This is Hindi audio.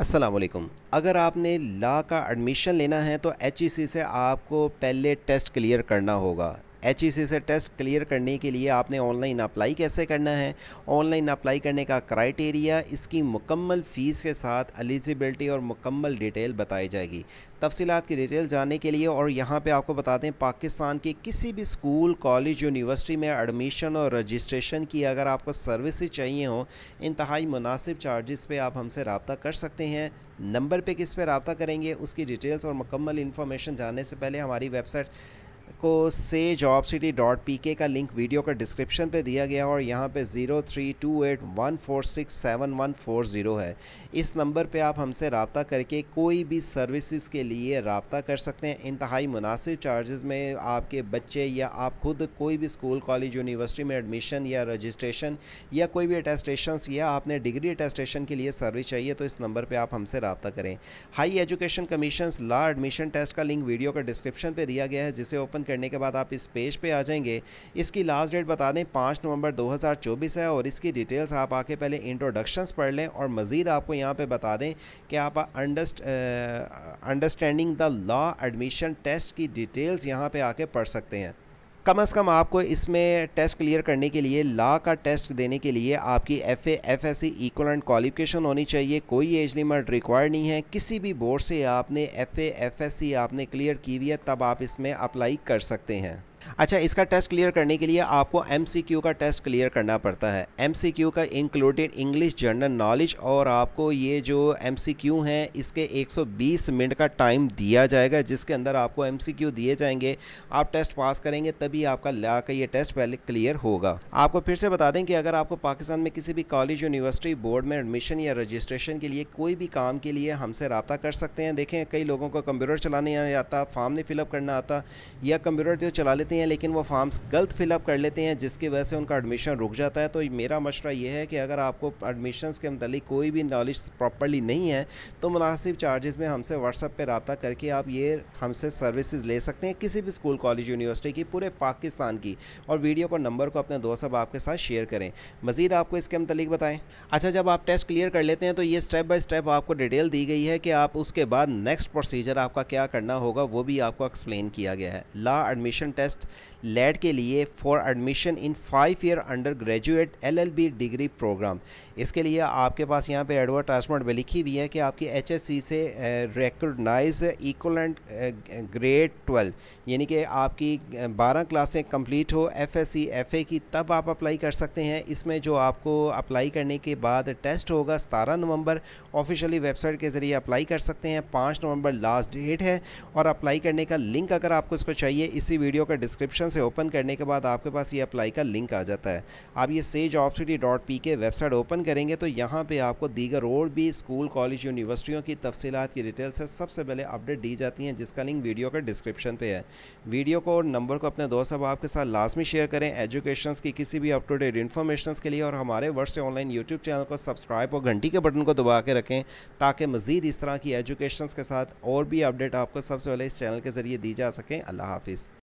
असलकुम अगर आपने ला का एडमिशन लेना है तो एच e से आपको पहले टेस्ट क्लियर करना होगा एच से टेस्ट क्लियर करने के लिए आपने ऑनलाइन अप्लाई कैसे करना है ऑनलाइन अप्लाई करने का क्राइटेरिया इसकी मुकम्मल फ़ीस के साथ एलिजिबिलिटी और मुकम्मल डिटेल बताई जाएगी तफसीत की डिटेल जानने के लिए और यहाँ पर आपको बता दें पाकिस्तान के किसी भी स्कूल कॉलेज यूनिवर्सिटी में एडमिशन और रजिस्ट्रेशन की अगर आपको सर्विस चाहिए हों इंतहाई मुनासिब चार्जेस पर आप हमसे रबता कर सकते हैं नंबर पे किस पे रबता करेंगे उसकी डिटेल्स और मुकम्मल इन्फॉर्मेशन जानने से पहले हमारी वेबसाइट को से जॉब सिटी डॉट पी के का लिंक वीडियो का डिस्क्रिप्शन पे दिया गया और यहाँ पे zero three two eight one four six seven one four zero है इस नंबर पे आप हमसे रबता करके कोई भी सर्विसेज के लिए रबता कर सकते हैं इंतहाई मुनासिब चार्जेस में आपके बच्चे या आप खुद कोई भी स्कूल कॉलेज यूनिवर्सिटी में एडमिशन या रजिस्ट्रेशन या कोई भी अटेस्टेशन या आपने डिग्री अटेस्टेशन के लिए सर्विस चाहिए तो इस नंबर पर आप हमसे रबता करें high education commission law admission test का लिंक वीडियो का डिस्क्रिप्शन पर दिया गया है जिसे ओपन करने के बाद आप इस पेज पे आ जाएंगे इसकी लास्ट डेट बता दें पाँच नवंबर 2024 है और इसकी डिटेल्स आप आके पहले इंट्रोडक्शंस पढ़ लें और मज़ीद आपको यहाँ पे बता दें कि आप understanding the law admission test की डिटेल्स यहाँ पे आके पढ़ सकते हैं कम अज़ कम आपको इसमें टेस्ट क्लियर करने के लिए लॉ का टेस्ट देने के लिए आपकी F F S C qualification होनी चाहिए कोई एज लिमिट रिक्वायर्ड नहीं है किसी भी बोर्ड से आपने एफ एफ एस सी आपने क्लियर की हुई है तब आप इसमें अप्लाई कर सकते हैं अच्छा इसका टेस्ट क्लियर करने के लिए आपको एम का टेस्ट क्लियर करना पड़ता है एम का इंक्लूडेड इंग्लिश जनरल नॉलेज और आपको ये जो एम हैं इसके 120 मिनट का टाइम दिया जाएगा जिसके अंदर आपको एम दिए जाएंगे आप टेस्ट पास करेंगे तभी आपका ला का ये टेस्ट पहले क्लियर होगा आपको फिर से बता दें कि अगर आपको पाकिस्तान में किसी भी कॉलेज यूनिवर्सिटी बोर्ड में एडमिशन या रजिस्ट्रेशन के लिए कोई भी काम के लिए हमसे रबता कर सकते हैं देखें कई लोगों को कंप्यूटर चलाने आता फॉर्म नहीं फिलअप करना आता या कंप्यूटर जो चला लेते देते हैं लेकिन वो फॉर्म्स गलत फिलअप कर लेते हैं जिसकी वजह से उनका एडमिशन रुक जाता है तो मेरा मशरा ये है कि अगर आपको एडमिशन के मतलब कोई भी नॉलेज प्रॉपरली नहीं है तो मुनासिब चार्जेस में हमसे व्हाट्सअप पर रबा करके आप ये हमसे सर्विसेज ले सकते हैं किसी भी स्कूल कॉलेज यूनिवर्सिटी की पूरे पाकिस्तान की और वीडियो को नंबर को अपने दोस्त अब आपके साथ शेयर करें मज़ीद आपको इसके मतलब बताएँ अच्छा जब आप टेस्ट क्लियर कर लेते हैं तो ये स्टेप बाय स्टेप आपको डिटेल दी गई है कि आप उसके बाद नेक्स्ट प्रोसीजर आपका क्या करना होगा वो भी आपको एक्सप्लेन किया गया है ला एडमिशन टेस्ट टेस्ट के लिए for admission in five year undergraduate LLB degree programme इसके लिए आपके पास यहाँ पे एडवर्टाइजमेंट में लिखी हुई है कि आपकी एचएससी से इक्वल एंड ग्रेड ट्वेल्व यानी कि आपकी बारह क्लासें कंप्लीट हो एफएससी एफए की तब आप अप्लाई कर सकते हैं इसमें जो आपको अप्लाई करने के बाद टेस्ट होगा सतारह नवंबर ऑफिशियली वेबसाइट के ज़रिए अप्लाई कर सकते हैं पाँच नवंबर लास्ट डेट है और अप्लाई करने का लिंक अगर आपको इसको चाहिए इसी वीडियो का डिस्क डिस्क्रिप्शन से ओपन करने के बाद आपके पास ये अप्लाई का लिंक आ जाता है आप ये सेज of city dot P K website open करेंगे तो यहाँ पर आपको दीगर और भी स्कूल कॉलेज यूनिवर्सिटियों की तफसीत की डिटेल्स है सबसे पहले अपडेट दी जाती हैं जिसका लिंक वीडियो का डिस्क्रिप्शन पर है वीडियो को और नंबर को अपने दोस्त अब आपके साथ लाजमी शेयर करें एजुकेशन की किसी भी अप टू डेट इन्फॉर्मेशन के लिए और हमारे वर्ष ऑनलाइन यूट्यूब चैनल को सब्सक्राइब और घंटी के बटन को दबा के रखें ताकि मज़ीद इस तरह की एजुकेशन के साथ और भी अपडेट आपको सबसे पहले इस चैनल के ज़रिए दी जा सकें अल्लाह हाफिज़